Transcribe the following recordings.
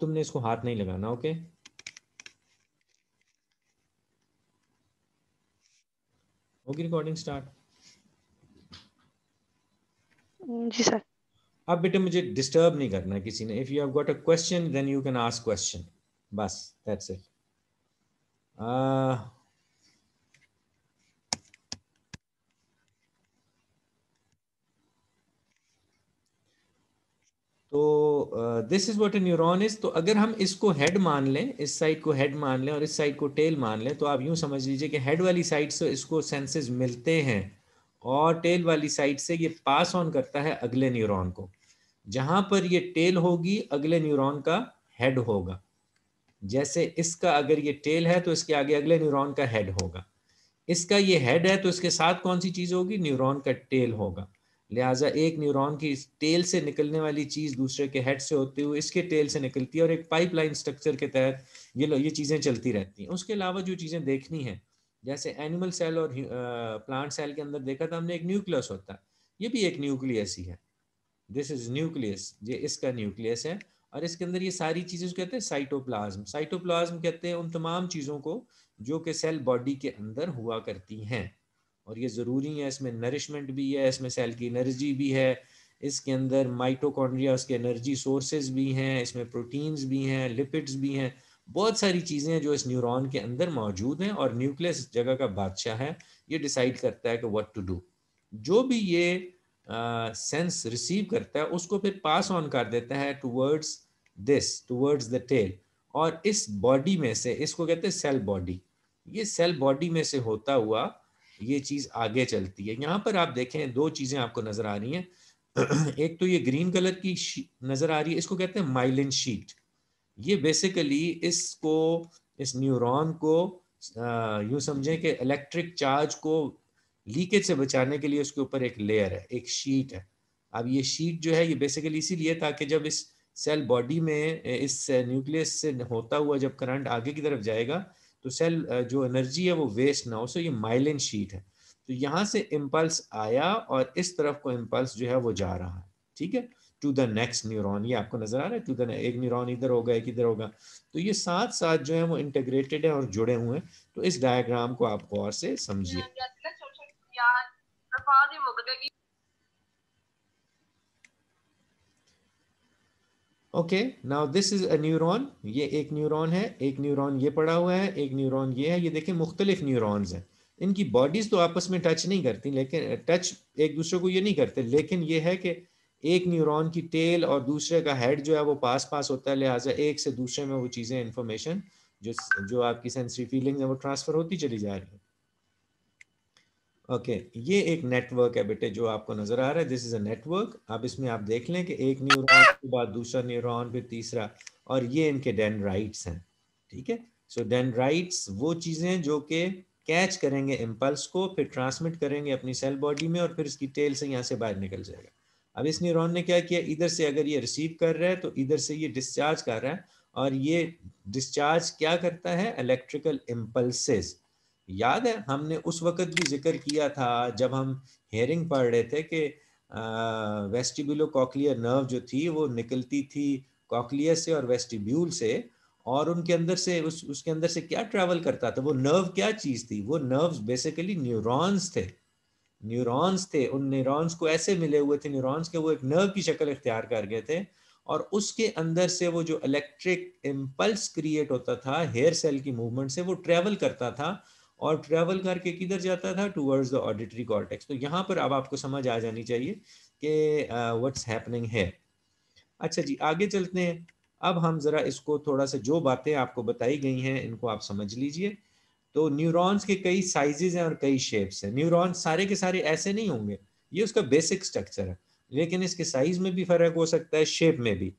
तुमने इसको हाथ नहीं लगाना ओके होगी रिकॉर्डिंग स्टार्ट mm, जी सर अब बेटे मुझे डिस्टर्ब नहीं करना किसी ने if you have got a question then you can ask question बस that's it this is what a neuron is तो अगर हम इसको हेड मान लें इस साइड को हेड मान लें और इस साइड को टेल मान लें तो आप यूं समझ लीजिए कि हेड वाली साइड से इसको सेंसेस मिलते हैं और टेल वाली साइड से ये पास ऑन करता है अगले न्यूरॉन को जहां पर ये टेल होगी अगले न्यूरॉन का हेड होगा जैसे इसका अगर ये टेल है तो इसके आगे अगले न्यूरॉन का हेड होगा इसका ये हेड है तो इसके साथ कौन सी चीज होगी न्यूरॉन का टेल होगा लिहाजा एक न्यूरॉन की टेल से निकलने वाली चीज़ दूसरे के हेड से होती हुई इसके टेल से निकलती है और एक पाइपलाइन स्ट्रक्चर के तहत ये ये चीज़ें चलती रहती हैं उसके अलावा जो चीज़ें देखनी है जैसे एनिमल सेल और प्लांट सेल के अंदर देखा था हमने एक न्यूक्लियस होता है ये भी एक न्यूक्लियस ही है दिस इज न्यूक्लियस ये इसका न्यूक्लियस है और इसके अंदर ये सारी चीज़ें कहते हैं साइटोप्लाज्म साइटोप्लाज्म कहते हैं उन तमाम चीज़ों को जो कि सेल बॉडी के अंदर हुआ करती हैं और ये ज़रूरी है इसमें नरिशमेंट भी है इसमें सेल की एनर्जी भी है इसके अंदर माइटोकॉन्ड्रिया उसके एनर्जी सोर्सेज भी हैं इसमें प्रोटीन्स भी हैं लिपिड्स भी हैं बहुत सारी चीज़ें जो इस न्यूरॉन के अंदर मौजूद हैं और न्यूक्लियस जगह का बादशाह है ये डिसाइड करता है कि व्हाट टू डू जो भी ये सेंस uh, रिसीव करता है उसको फिर पास ऑन कर देता है towards this towards the tail और इस बॉडी में से इसको कहते हैं सेल बॉडी ये सेल बॉडी में से होता हुआ ये चीज़ आगे चलती है यहाँ पर आप देखें दो चीज़ें आपको नज़र आ रही हैं एक तो ये ग्रीन कलर की नज़र आ रही है इसको कहते हैं माइलिन शीट ये बेसिकली इसको इस न्यूरॉन को यू समझें कि इलेक्ट्रिक चार्ज को लीकेज से बचाने के लिए उसके ऊपर एक लेयर है एक शीट है अब ये शीट जो है ये बेसिकली इसीलिए ताकि जब इस सेल बॉडी में इस न्यूक्लियस से होता हुआ जब करंट आगे की तरफ जाएगा तो सेल जो एनर्जी है वो वेस्ट ना हो सो ये माइलिन शीट है तो यहाँ से इम्पल्स आया और इस तरफ को इम्पल्स जो है वो जा रहा है ठीक है टू द नेक्स्ट न्यूरोन ये आपको नजर आ रहा है टू द एक न्यूरोन इधर होगा एक इधर होगा तो ये साथ साथ जो है वो इंटेग्रेटेड है और जुड़े हुए हैं तो इस डायग्राम को आप गौर से समझिए okay now this is a neuron ये एक न्यूरॉन है एक न्यूरॉन ये पड़ा हुआ है एक न्यूरॉन ये है ये देखें मुख्तलिफ न्यूरॉन्स हैं इनकी बॉडीज तो आपस में टच नहीं करती लेकिन टच एक दूसरे को ये नहीं करते लेकिन ये है कि एक न्यूरॉन की टेल और दूसरे का हेड जो है वो पास पास होता है लिहाजा एक से दूसरे में वो चीज़ें इंफॉर्मेशन जो जो आपकी सेंसरी फीलिंग है वो ट्रांसफ़र होती चली जा रही है ओके okay, ये एक नेटवर्क है बेटे जो आपको नजर आ रहा है दिस इज अ नेटवर्क आप इसमें आप देख लें कि एक न्यूरॉन के बाद दूसरा न्यूरॉन फिर तीसरा और ये इनके डेन राइट्स हैं ठीक है सो डेन राइट्स वो चीजें जो कि कैच करेंगे इम्पल्स को फिर ट्रांसमिट करेंगे अपनी सेल बॉडी में और फिर इसकी टेल से यहाँ से बाहर निकल जाएगा अब इस न्यूरोन ने क्या किया इधर से अगर ये रिसीव कर रहा है तो इधर से ये डिस्चार्ज कर रहा है और ये डिस्चार्ज क्या करता है इलेक्ट्रिकल इम्पल्सेस याद है हमने उस वक्त भी जिक्र किया था जब हम हेयरिंग पढ़ रहे थे कि वेस्टिब्यूलो कॉकलियर नर्व जो थी वो निकलती थी कॉकलियर से और वेस्टिब्यूल से और उनके अंदर से उस उसके अंदर से क्या ट्रैवल करता था वो नर्व क्या चीज़ थी वो नर्व्स बेसिकली न्यूरॉन्स थे न्यूरॉन्स थे उन न्यूरॉन्स को ऐसे मिले हुए थे न्यूरॉन्स के वो एक नर्व की शक्ल इख्तियार कर गए थे और उसके अंदर से वो जो इलेक्ट्रिक इम्पल्स क्रिएट होता था हेयर सेल की मूवमेंट से वो ट्रैवल करता था और ट्रेवल करके किधर जाता था टूवर्ड्स द ऑडिटरी कॉर्टेक्स तो यहाँ पर अब आपको समझ आ जानी चाहिए कि व्हाट्स हैपनिंग है अच्छा जी आगे चलते हैं अब हम ज़रा इसको थोड़ा सा जो बातें आपको बताई गई हैं इनको आप समझ लीजिए तो न्यूरॉन्स के कई साइजेज हैं और कई शेप्स हैं न्यूरॉन्स सारे के सारे ऐसे नहीं होंगे ये उसका बेसिक स्ट्रक्चर है लेकिन इसके साइज में भी फर्क हो सकता है शेप में भी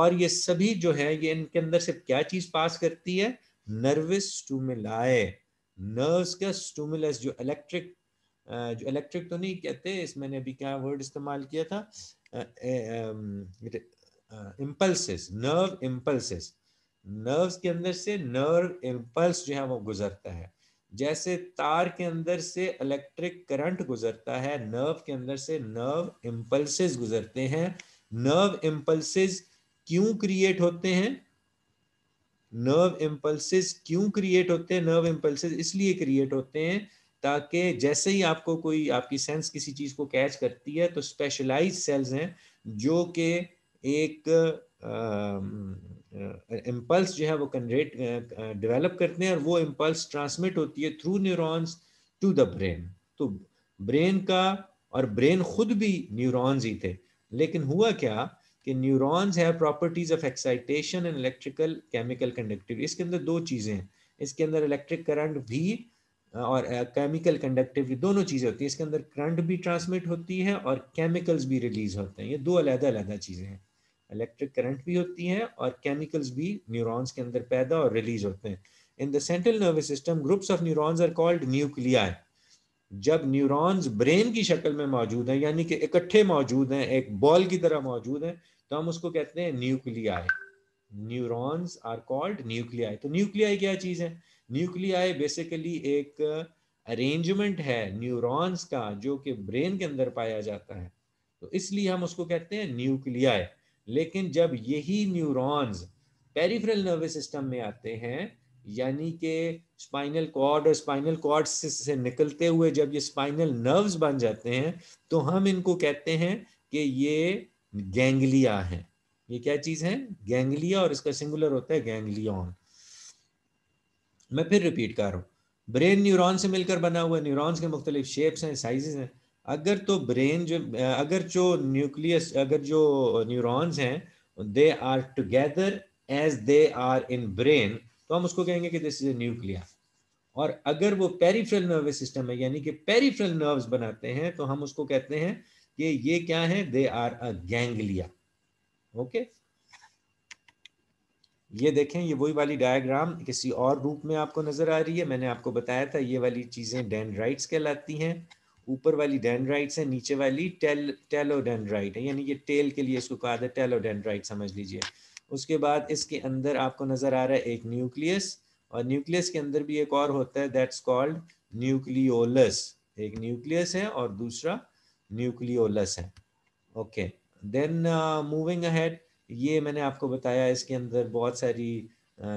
और ये सभी जो है ये इनके अंदर से क्या चीज़ पास करती है नर्वस टू मिलाए नर्व्स का स्टूमुलस जो इलेक्ट्रिक जो इलेक्ट्रिक तो नहीं कहते इस मैंने अभी क्या वर्ड इस्तेमाल किया था इम्पल्सेस नर्व इम्पल्सेस नर्व्स के अंदर से नर्व इम्पल्स जो है वो गुजरता है जैसे तार के अंदर से इलेक्ट्रिक करंट गुजरता है नर्व के अंदर से नर्व इम्पल्सेस गुजरते हैं नर्व इम्पल्सेस क्यों क्रिएट होते हैं नर्व इम्पल्सिस क्यों क्रिएट होते हैं नर्व इम्पल्सिस इसलिए क्रिएट होते हैं ताकि जैसे ही आपको कोई आपकी सेंस किसी चीज़ को कैच करती है तो स्पेशलाइज सेल्स हैं जो कि एक इम्पल्स जो है वो कनरेट डेवलप करते हैं और वो इम्पल्स ट्रांसमिट होती है through neurons to the brain तो ब्रेन का और ब्रेन खुद भी न्यूरॉन्स ही थे लेकिन हुआ क्या कि neurons have properties of excitation and electrical chemical conductivity इसके अंदर दो चीज़ें हैं इसके अंदर इलेक्ट्रिक करंट भी और केमिकल कंडक्टिविटी दोनों चीज़ें होती हैं इसके अंदर करंट भी ट्रांसमिट होती है और केमिकल्स भी रिलीज होते हैं ये दो अलग अलग चीज़ें हैं इलेक्ट्रिक करंट भी होती है और केमिकल्स भी न्यूरॉन्स के अंदर पैदा और रिलीज होते हैं in the central nervous system groups of neurons are called nuclei जब न्यूरॉन्स ब्रेन की शक्ल में मौजूद हैं यानी कि इकट्ठे मौजूद हैं एक बॉल की तरह मौजूद हैं तो हम उसको कहते हैं nuclei neurons are called nuclei तो न्यूक्लियाई क्या चीज़ है न्यूक्लियाई बेसिकली एक अरेंजमेंट है न्यूरॉन्स का जो कि ब्रेन के अंदर पाया जाता है तो इसलिए हम उसको कहते हैं न्यूक्लियाई लेकिन जब यही न्यूरॉन्स पेरिफेरल नर्वस सिस्टम में आते हैं यानी कि स्पाइनल कॉर्ड और स्पाइनल कॉर्ड से, से निकलते हुए जब ये स्पाइनल नर्व्स बन जाते हैं तो हम इनको कहते हैं कि ये गैंगलिया है ये क्या चीज है गैंगलिया और इसका सिंगुलर होता है गैंगलियन मैं फिर रिपीट कर रहा हूँ ब्रेन न्यूरॉन से मिलकर बना हुआ न्यूरॉन्स के मुख्तलिफ शेप्स हैं साइजेस हैं अगर तो ब्रेन जो अगर जो न्यूक्लियस अगर जो न्यूरॉन्स हैं they are together as they are in brain तो हम उसको कहेंगे कि दिस इज ए न्यूक्लिया और अगर वो पेरीफ्रल नर्वस सिस्टम है यानी कि पेरीफ्रल नर्व्स बनाते हैं तो हम उसको कहते हैं कि ये क्या है they are a ganglia okay ये देखें ये वही वाली डायग्राम किसी और रूप में आपको नजर आ रही है मैंने आपको बताया था ये वाली चीजें डेंड्राइट्स कहलाती हैं ऊपर वाली डेंड्राइट्स है नीचे वाली टेल टेलोडेंड्राइट है यानी ये टेल के लिए इसको कहा था टेलोडेंड्राइट समझ लीजिए उसके बाद इसके अंदर आपको नजर आ रहा है एक न्यूक्लियस और न्यूक्लियस के अंदर भी एक और होता है दैट्स कॉल्ड न्यूक्लियोलस एक न्यूक्लियस है और दूसरा न्यूक्लियोलस है ओके देन मूविंग अहेड ये मैंने आपको बताया इसके अंदर बहुत सारी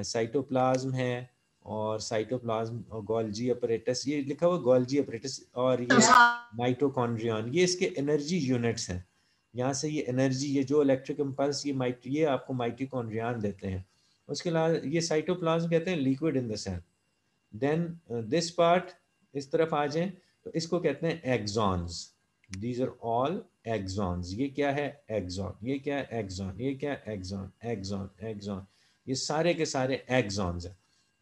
साइटोप्लाज्म uh, है और साइटोप्लाज्म और गोल्जी अपरेटस ये लिखा हुआ गोल्जी अपरेटस और ये माइटोकॉन्ड्रियन हाँ। ये इसके एनर्जी यूनिट्स हैं यहाँ से ये एनर्जी ये जो इलेक्ट्रिक इम्पल्स ये माइट ये आपको माइटोकॉन्ड्रियन देते हैं उसके अलावा ये साइटोप्लाज्म कहते हैं liquid in the cell then this part इस तरफ आ जाए तो इसको कहते हैं axons these are all axons ये क्या है एग्जॉन ये क्या है एग्जॉन ये क्या है एग्जॉन एग्जॉन एग्जॉन ये सारे के सारे एग्जॉन्स हैं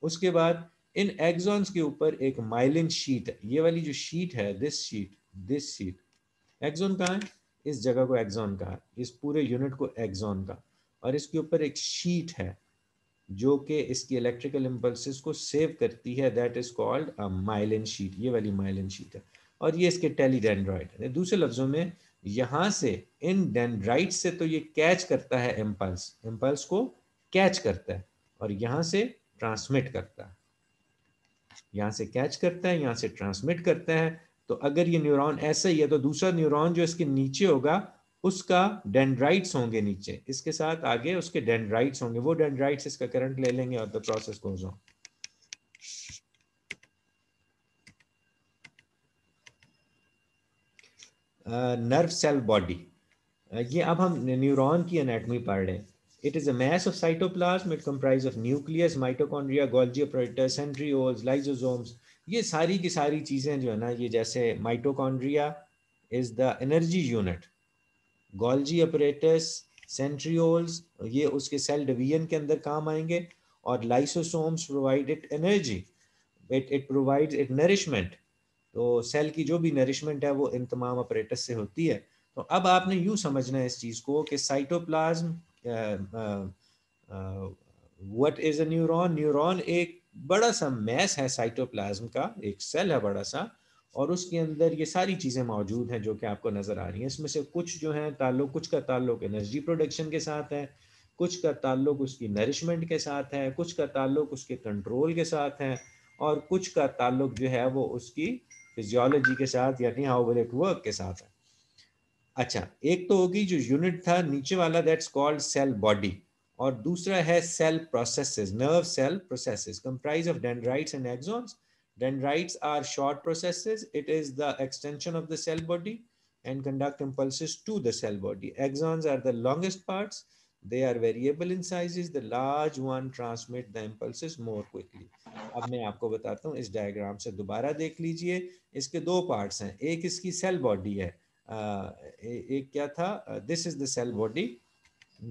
उसके बाद इन एग्जॉन्स के ऊपर एक माइलिन शीट है ये वाली जो शीट है this sheet this sheet axon कहाँ है इस जगह को एग्जॉन कहा है इस पूरे यूनिट को एग्जॉन कहा और इसके ऊपर एक शीट है जो कि इसकी इलेक्ट्रिकल इम्पल्स को सेव करती है that is called myelin sheet ये वाली माइलिन शीट है और ये इसके टेली डेंड्रॉइड दूसरे लफ्जों में यहां से इन डेंड्राइट से तो ये कैच करता है एम्पल्स एम्पल्स को कैच करता है और यहां से ट्रांसमिट करता है यहां से कैच करता है यहां से ट्रांसमिट करता है तो अगर ये न्यूरॉन ऐसा ही है तो दूसरा न्यूरॉन जो इसके नीचे होगा उसका डेंड्राइट्स होंगे नीचे इसके साथ आगे उसके डेंड्राइट्स होंगे वो डेंड्राइट्स इसका करंट ले लेंगे और the process goes on nerve cell body ये अब हम न्यूरॉन की एनेटमी पढ़ लें it is a mass of cytoplasm it comprise of nucleus mitochondria golgi apparatus centrioles lysosomes ये सारी की सारी चीजें जो है ना ये जैसे mitochondria is the energy unit golgi apparatus centrioles ये उसके सेल डिवीजन के अंदर काम आएंगे और lysosomes provide it energy it it provide it nourishment तो सेल की जो भी नरिशमेंट है वो इन तमाम ऑपरेटस से होती है तो अब आपने यूँ समझना है इस चीज़ को कि cytoplasm what is a neuron neuron एक बड़ा सा मैस है साइटोप्लाज्म का एक सेल है बड़ा सा और उसके अंदर ये सारी चीज़ें मौजूद हैं जो कि आपको नज़र आ रही हैं इसमें से कुछ जो हैं ताल्लुक कुछ का ताल्लुक एनर्जी प्रोडक्शन के साथ है कुछ का ताल्लुक उसकी नरिशमेंट के साथ है कुछ का ताल्लुक उसके कंट्रोल के साथ है और कुछ का ताल्लुक जो है वो उसकी फिजियोलॉजी के साथ यानी हाउ विल इट वर्क के साथ है अच्छा एक तो होगी जो यूनिट था नीचे वाला दैट्स कॉल्ड सेल बॉडी और दूसरा है cell processes nerve cell processes comprise of dendrites and axons dendrites are short processes it is the extension of the cell body and conduct impulses to the cell body axons are the longest parts they are variable in size is the large one transmit the impulse more quickly अब मैं आपको बताता हूँ इस diagram से दोबारा देख लीजिए इसके दो पार्ट्स हैं एक इसकी सेल बॉडी है एक क्या था this is the cell body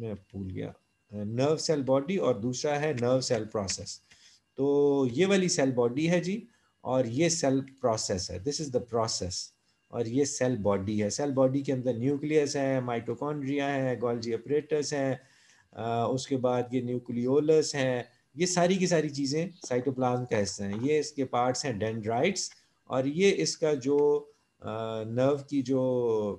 मैं भूल गया नर्व सेल बॉडी और दूसरा है नर्व सेल प्रोसेस तो ये वाली सेल बॉडी है जी और ये सेल प्रोसेस है दिस इज द प्रोसेस और ये सेल बॉडी है सेल बॉडी के अंदर न्यूक्लियस है माइटोकॉन्ड्रिया है गोल्जी अपरेटस है उसके बाद ये न्यूक्लियोलस है ये सारी की सारी चीज़ें साइटोप्लाज्म का हिस्सा हैं ये इसके पार्ट्स हैं डेंड्राइट्स और ये इसका जो नर्व की जो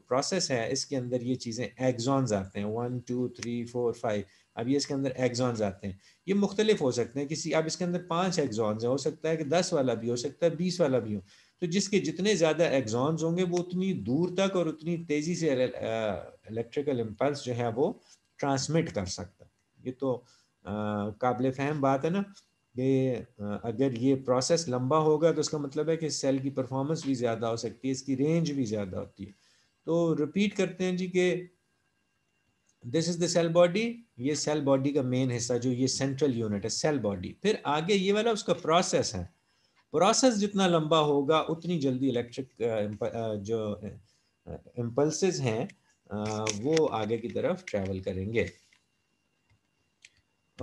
प्रोसेस है इसके अंदर ये चीज़ें एग्जॉन्स आते हैं one two three four five अब ये इसके अंदर एग्जॉन्स आते हैं ये मुख्तलिफ हो सकते हैं किसी अब इसके अंदर पाँच एग्जॉन्स हैं हो सकता है कि दस वाला भी हो सकता है बीस वाला भी हो तो जिसके जितने ज़्यादा एग्जॉन्स होंगे वो उतनी दूर तक और उतनी तेज़ी से इलेक्ट्रिकल इम्पल्स जो है वो ट्रांसमिट कर सकता ये तो काबिल फहम बात है ना कि अगर ये प्रोसेस लंबा होगा तो उसका मतलब है कि सेल की परफॉर्मेंस भी ज़्यादा हो सकती है इसकी रेंज भी ज़्यादा होती है तो रिपीट करते हैं जी कि this is the cell body ये सेल बॉडी का मेन हिस्सा जो ये सेंट्रल यूनिट है सेल बॉडी फिर आगे ये वाला उसका प्रोसेस है प्रोसेस जितना लंबा होगा उतनी जल्दी इलेक्ट्रिक जो इम्पल्सेस हैं वो आगे की तरफ ट्रेवल करेंगे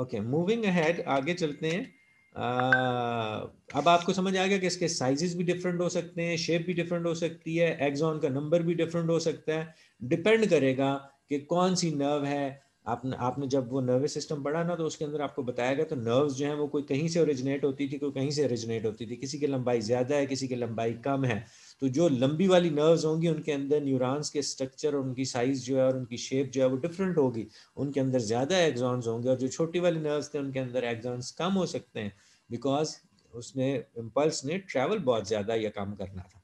ओके मूविंग अहेड आगे चलते हैं आ, अब आपको समझ आ गया कि इसके साइजेस भी डिफरेंट हो सकते हैं शेप भी डिफरेंट हो सकती है एग्जॉन का नंबर भी डिफरेंट हो सकता है डिपेंड करेगा कि कौन सी नर्व है आपने आपने जब वो नर्वस सिस्टम पढ़ा ना तो उसके अंदर आपको बताया गया तो नर्व्स जो है वो कोई कहीं से ओरिजिनेट होती थी कोई कहीं से ओरिजिनेट होती थी किसी की लंबाई ज़्यादा है किसी की लंबाई कम है तो जो लंबी वाली नर्व्स होंगी उनके अंदर न्यूरॉन्स के स्ट्रक्चर और उनकी साइज़ जो है और उनकी शेप जो है वो डिफरेंट होगी उनके अंदर ज़्यादा एग्जॉन्स होंगे और जो छोटी वाली नर्व्स थे उनके अंदर एग्जॉन्स कम हो सकते हैं बिकॉज उसने इम्पल्स ने ट्रैवल बहुत ज़्यादा यह काम करना था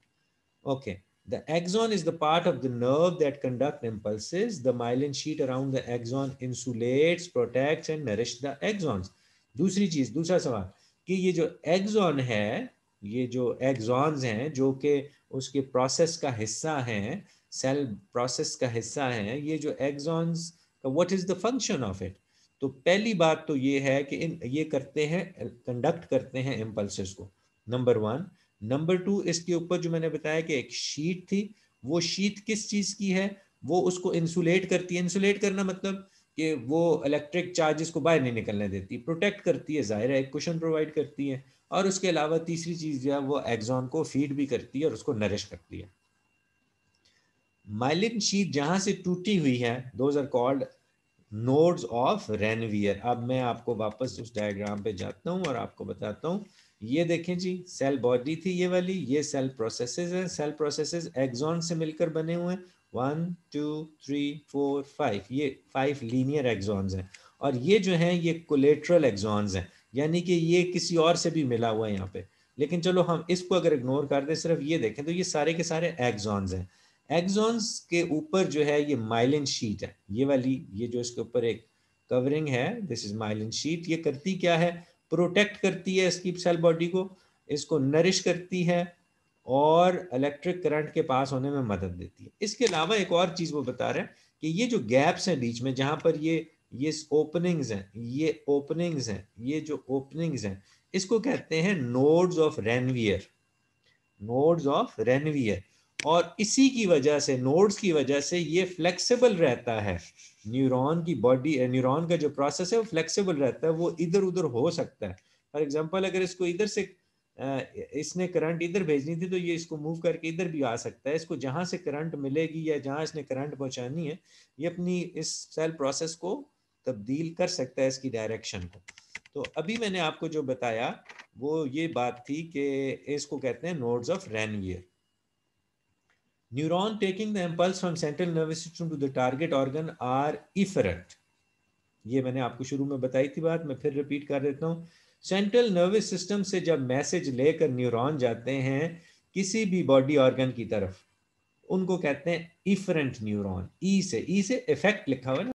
okay okay. The axon is the part of the nerve that conduct impulses. The myelin sheet around the axon insulates, protects and nourish the axons. दूसरी चीज दूसरा सवाल कि ये जो एग्जॉन है ये जो एग्जॉन्स हैं जो कि उसके प्रोसेस का हिस्सा हैं सेल प्रोसेस का हिस्सा हैं ये जो एग्जॉन्स का what is the function of it तो पहली बात तो ये है कि इन ये करते हैं कंडक्ट करते हैं इम्पल्स को नंबर वन नंबर टू इसके ऊपर जो मैंने बताया कि एक शीट थी वो शीट किस चीज की है वो उसको इंसुलेट करती है इंसुलेट करना मतलब कि वो इलेक्ट्रिक चार्जेस को बाहर नहीं निकलने देती प्रोटेक्ट करती है ज़ाहिर है एक प्रोवाइड करती है और उसके अलावा तीसरी चीज़ जो है वो एग्जॉन को फीड भी करती है और उसको नरिश करती है माइलिन शीट जहां से टूटी हुई है those are called nodes of Ranvier अब मैं आपको वापस उस डायग्राम पे जाता हूँ और आपको बताता हूँ ये देखें जी सेल बॉडी थी ये वाली ये सेल प्रोसेसेस हैं सेल प्रोसेसेस एक्सॉन से मिलकर बने हुए हैं one two three four five ये फाइव लीनियर एक्सॉन्स हैं और ये जो हैं ये कोलेट्रल एक्सॉन्स हैं यानी कि ये किसी और से भी मिला हुआ है यहाँ पे लेकिन चलो हम इसको अगर इग्नोर कर दें सिर्फ ये देखें तो ये सारे के सारे एक्सॉन्स हैं एक्सॉन्स के ऊपर जो है ये माइलिन शीट है ये वाली ये जो इसके ऊपर एक कवरिंग है दिस इज माइलिन शीट ये करती क्या है प्रोटेक्ट करती है इसकी सेल बॉडी को इसको नरिश करती है और इलेक्ट्रिक करंट के पास होने में मदद देती है इसके अलावा एक और चीज़ वो बता रहे हैं कि ये जो गैप्स हैं बीच में जहां पर ये ये ओपनिंग्स हैं ये ओपनिंग्स हैं ये जो ओपनिंग्स हैं इसको कहते हैं nodes of Ranvier nodes of Ranvier और इसी की वजह से नोड्स की वजह से ये फ्लेक्सिबल रहता है न्यूरॉन की बॉडी न्यूरॉन eh, का जो प्रोसेस है वो फ्लेक्सिबल रहता है वो इधर उधर हो सकता है फॉर एग्जांपल अगर इसको इधर से eh, इसने करंट इधर भेजनी थी तो ये इसको मूव करके इधर भी आ सकता है इसको जहाँ से करंट मिलेगी या जहाँ इसने करंट पहुँचानी है ये अपनी इस सेल प्रोसेस को तब्दील कर सकता है इसकी डायरेक्शन को तो अभी मैंने आपको जो बताया वो ये बात थी कि इसको कहते हैं nodes of Ranvier Neuron taking the impulse from central nervous system to the target organ are efferent. ये मैंने आपको शुरू में बताई थी बात मैं फिर रिपीट कर देता हूँ सेंट्रल नर्वस सिस्टम से जब मैसेज लेकर न्यूरॉन जाते हैं किसी भी बॉडी ऑर्गन की तरफ उनको कहते हैं इफरेंट न्यूरॉन ई से ई e से इफेक्ट लिखा हुआ है